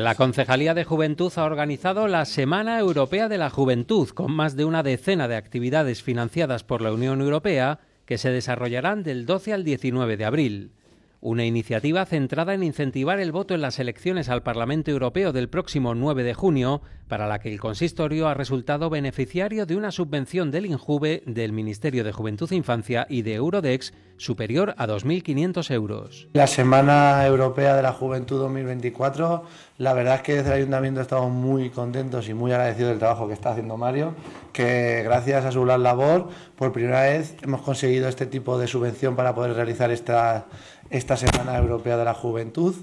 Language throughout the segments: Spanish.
La Concejalía de Juventud ha organizado la Semana Europea de la Juventud, con más de una decena de actividades financiadas por la Unión Europea que se desarrollarán del 12 al 19 de abril. Una iniciativa centrada en incentivar el voto en las elecciones al Parlamento Europeo del próximo 9 de junio, para la que el consistorio ha resultado beneficiario de una subvención del INJUVE, del Ministerio de Juventud e Infancia y de Eurodex superior a 2.500 euros. La Semana Europea de la Juventud 2024, la verdad es que desde el Ayuntamiento estamos muy contentos y muy agradecidos del trabajo que está haciendo Mario, que gracias a su gran labor, por primera vez hemos conseguido este tipo de subvención para poder realizar esta, esta Semana Europea de la Juventud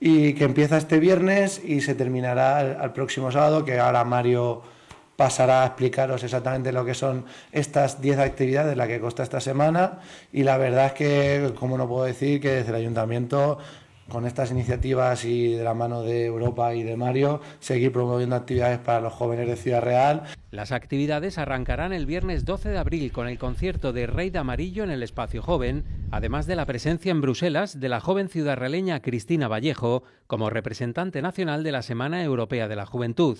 y que empieza este viernes y se terminará próximo sábado, que ahora Mario pasará a explicaros exactamente lo que son estas 10 actividades, la que consta esta semana. Y la verdad es que, como no puedo decir, que desde el ayuntamiento con estas iniciativas y de la mano de Europa y de Mario, seguir promoviendo actividades para los jóvenes de Ciudad Real. Las actividades arrancarán el viernes 12 de abril con el concierto de Rey de Amarillo en el Espacio Joven, además de la presencia en Bruselas de la joven ciudadreleña Cristina Vallejo como representante nacional de la Semana Europea de la Juventud.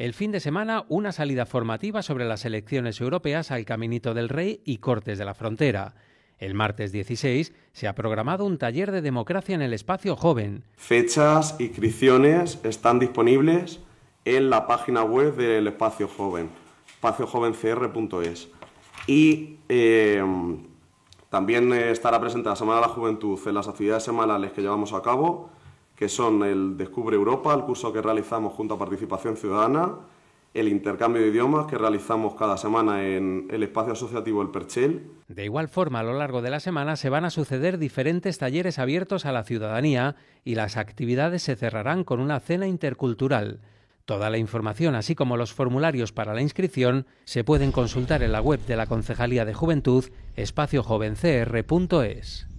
El fin de semana, una salida formativa sobre las elecciones europeas al Caminito del Rey y Cortes de la Frontera. El martes 16 se ha programado un taller de democracia en el espacio joven. Fechas, inscripciones están disponibles en la página web del espacio joven, espaciojovencr.es. Y em, también estará presente la Semana de la Juventud en las actividades semanales que llevamos a cabo que son el Descubre Europa, el curso que realizamos junto a Participación Ciudadana, el intercambio de idiomas que realizamos cada semana en el espacio asociativo El Perchel. De igual forma, a lo largo de la semana se van a suceder diferentes talleres abiertos a la ciudadanía y las actividades se cerrarán con una cena intercultural. Toda la información, así como los formularios para la inscripción, se pueden consultar en la web de la Concejalía de Juventud, espaciojovencr.es.